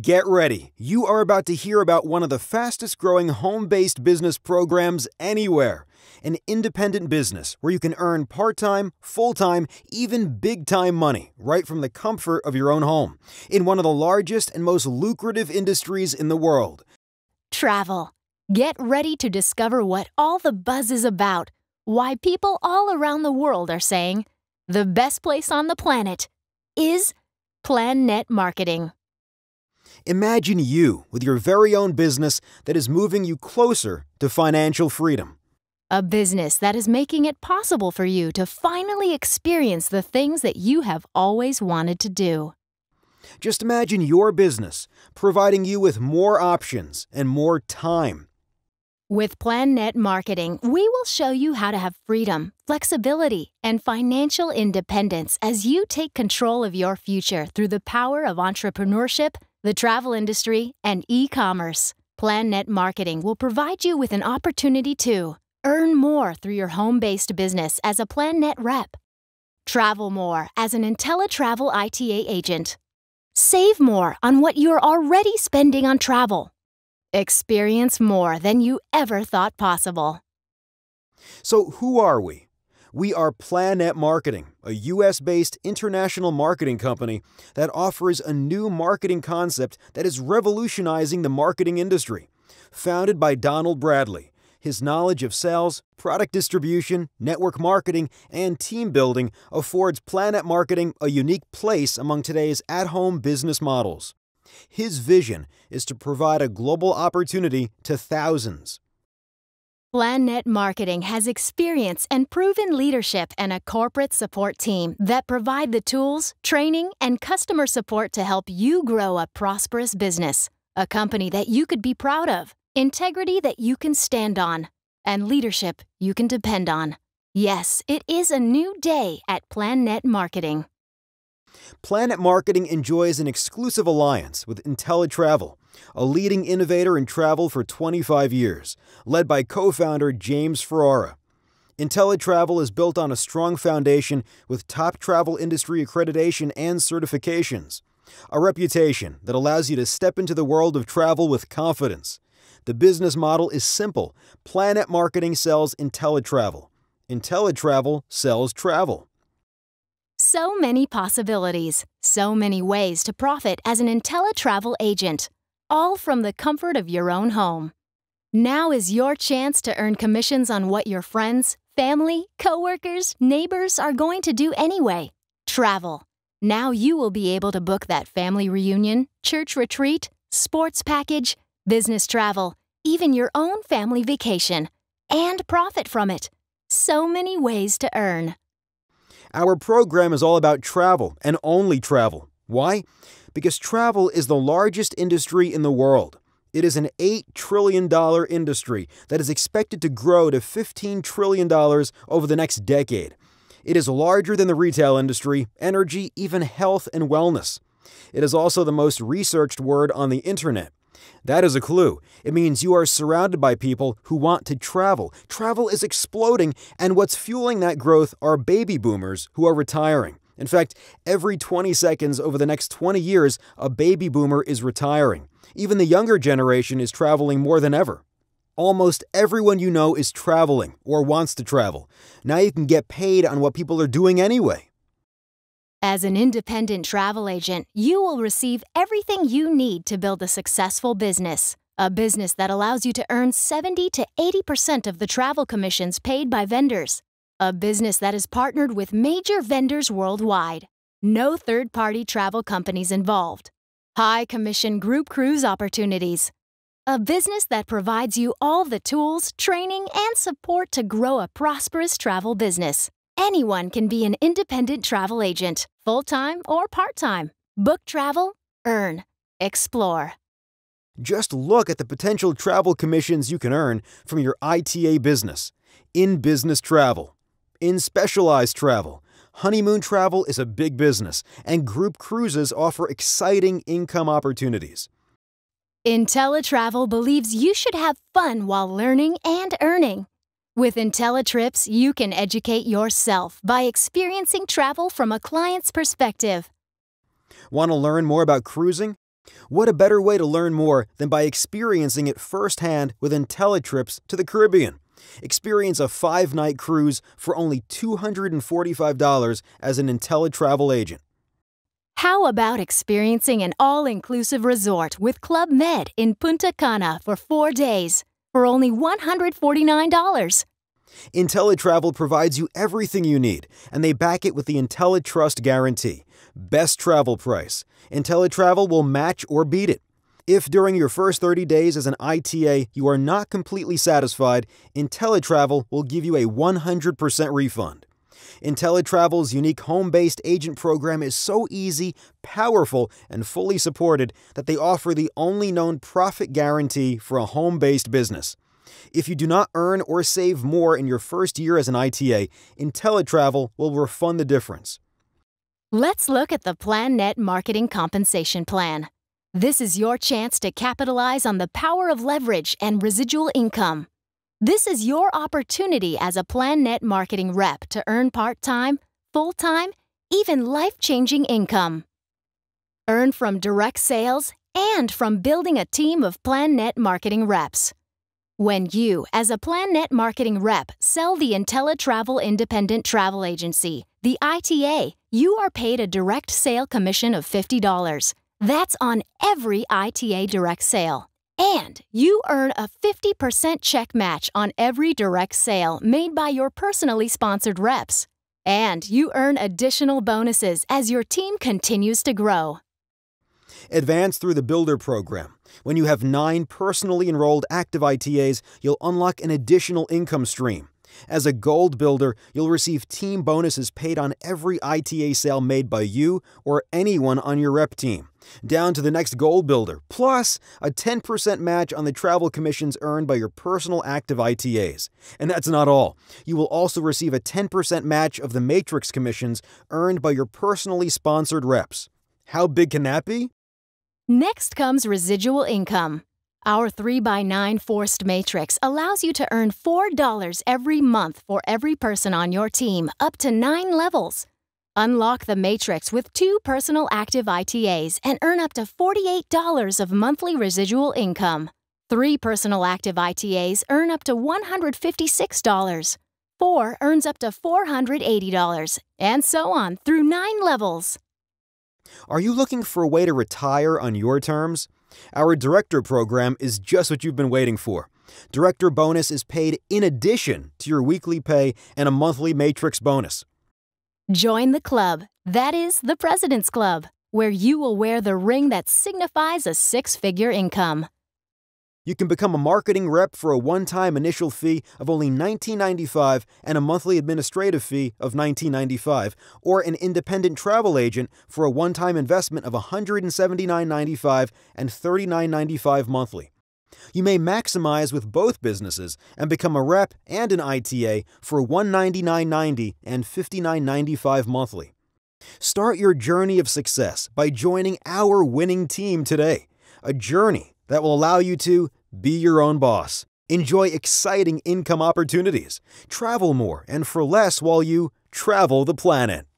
Get ready. You are about to hear about one of the fastest growing home based business programs anywhere an independent business where you can earn part time, full time, even big time money right from the comfort of your own home in one of the largest and most lucrative industries in the world. Travel. Get ready to discover what all the buzz is about, why people all around the world are saying the best place on the planet is PlanNet Marketing. Imagine you with your very own business that is moving you closer to financial freedom. A business that is making it possible for you to finally experience the things that you have always wanted to do. Just imagine your business providing you with more options and more time. With PlanNet Marketing, we will show you how to have freedom, flexibility, and financial independence as you take control of your future through the power of entrepreneurship the travel industry, and e commerce. PlanNet Marketing will provide you with an opportunity to earn more through your home based business as a PlanNet rep, travel more as an IntelliTravel ITA agent, save more on what you're already spending on travel, experience more than you ever thought possible. So, who are we? We are Planet Marketing, a US based international marketing company that offers a new marketing concept that is revolutionizing the marketing industry. Founded by Donald Bradley, his knowledge of sales, product distribution, network marketing, and team building affords Planet Marketing a unique place among today's at home business models. His vision is to provide a global opportunity to thousands. Planet Marketing has experience and proven leadership and a corporate support team that provide the tools, training, and customer support to help you grow a prosperous business, a company that you could be proud of, integrity that you can stand on, and leadership you can depend on. Yes, it is a new day at Planet Marketing. Planet Marketing enjoys an exclusive alliance with IntelliTravel, a leading innovator in travel for 25 years, led by co founder James Ferrara. IntelliTravel is built on a strong foundation with top travel industry accreditation and certifications, a reputation that allows you to step into the world of travel with confidence. The business model is simple Planet Marketing sells IntelliTravel, IntelliTravel sells travel so many possibilities, so many ways to profit as an IntelliTravel agent, all from the comfort of your own home. Now is your chance to earn commissions on what your friends, family, coworkers, neighbors are going to do anyway. Travel. Now you will be able to book that family reunion, church retreat, sports package, business travel, even your own family vacation, and profit from it. So many ways to earn. Our program is all about travel and only travel. Why? Because travel is the largest industry in the world. It is an $8 trillion industry that is expected to grow to $15 trillion over the next decade. It is larger than the retail industry, energy, even health and wellness. It is also the most researched word on the internet. That is a clue. It means you are surrounded by people who want to travel. Travel is exploding, and what's fueling that growth are baby boomers who are retiring. In fact, every 20 seconds over the next 20 years, a baby boomer is retiring. Even the younger generation is traveling more than ever. Almost everyone you know is traveling or wants to travel. Now you can get paid on what people are doing anyway. As an independent travel agent, you will receive everything you need to build a successful business. A business that allows you to earn 70 to 80% of the travel commissions paid by vendors. A business that is partnered with major vendors worldwide. No third party travel companies involved. High commission group cruise opportunities. A business that provides you all the tools, training, and support to grow a prosperous travel business. Anyone can be an independent travel agent, full time or part time. Book travel, earn, explore. Just look at the potential travel commissions you can earn from your ITA business. In business travel, in specialized travel, honeymoon travel is a big business, and group cruises offer exciting income opportunities. IntelliTravel believes you should have fun while learning and earning. With IntelliTrips, you can educate yourself by experiencing travel from a client's perspective. Want to learn more about cruising? What a better way to learn more than by experiencing it firsthand with IntelliTrips to the Caribbean. Experience a five-night cruise for only $245 as an IntelliTravel agent. How about experiencing an all-inclusive resort with Club Med in Punta Cana for four days? for only $149. IntelliTravel provides you everything you need, and they back it with the IntelliTrust guarantee. Best travel price. IntelliTravel will match or beat it. If during your first 30 days as an ITA you are not completely satisfied, IntelliTravel will give you a 100% refund. IntelliTravel's unique home based agent program is so easy, powerful, and fully supported that they offer the only known profit guarantee for a home based business. If you do not earn or save more in your first year as an ITA, IntelliTravel will refund the difference. Let's look at the PlanNet Marketing Compensation Plan. This is your chance to capitalize on the power of leverage and residual income. This is your opportunity as a PlanNet marketing rep to earn part time, full time, even life changing income. Earn from direct sales and from building a team of PlanNet marketing reps. When you, as a PlanNet marketing rep, sell the IntelliTravel Independent Travel Agency, the ITA, you are paid a direct sale commission of $50. That's on every ITA direct sale. And you earn a 50% check match on every direct sale made by your personally sponsored reps. And you earn additional bonuses as your team continues to grow. Advance through the Builder program. When you have nine personally enrolled active ITAs, you'll unlock an additional income stream. As a gold builder, you'll receive team bonuses paid on every ITA sale made by you or anyone on your rep team, down to the next gold builder, plus a 10% match on the travel commissions earned by your personal active ITAs. And that's not all. You will also receive a 10% match of the matrix commissions earned by your personally sponsored reps. How big can that be? Next comes residual income. Our 3x9 forced matrix allows you to earn $4 every month for every person on your team, up to nine levels. Unlock the matrix with two personal active ITAs and earn up to $48 of monthly residual income. Three personal active ITAs earn up to $156. Four earns up to $480, and so on through nine levels. Are you looking for a way to retire on your terms? Our director program is just what you've been waiting for. Director bonus is paid in addition to your weekly pay and a monthly matrix bonus. Join the club, that is, the President's Club, where you will wear the ring that signifies a six figure income. You can become a marketing rep for a one time initial fee of only $19.95 and a monthly administrative fee of $19.95, or an independent travel agent for a one time investment of $179.95 and $39.95 monthly. You may maximize with both businesses and become a rep and an ITA for $199.90 and $59.95 monthly. Start your journey of success by joining our winning team today. A journey that will allow you to be your own boss, enjoy exciting income opportunities, travel more and for less while you travel the planet.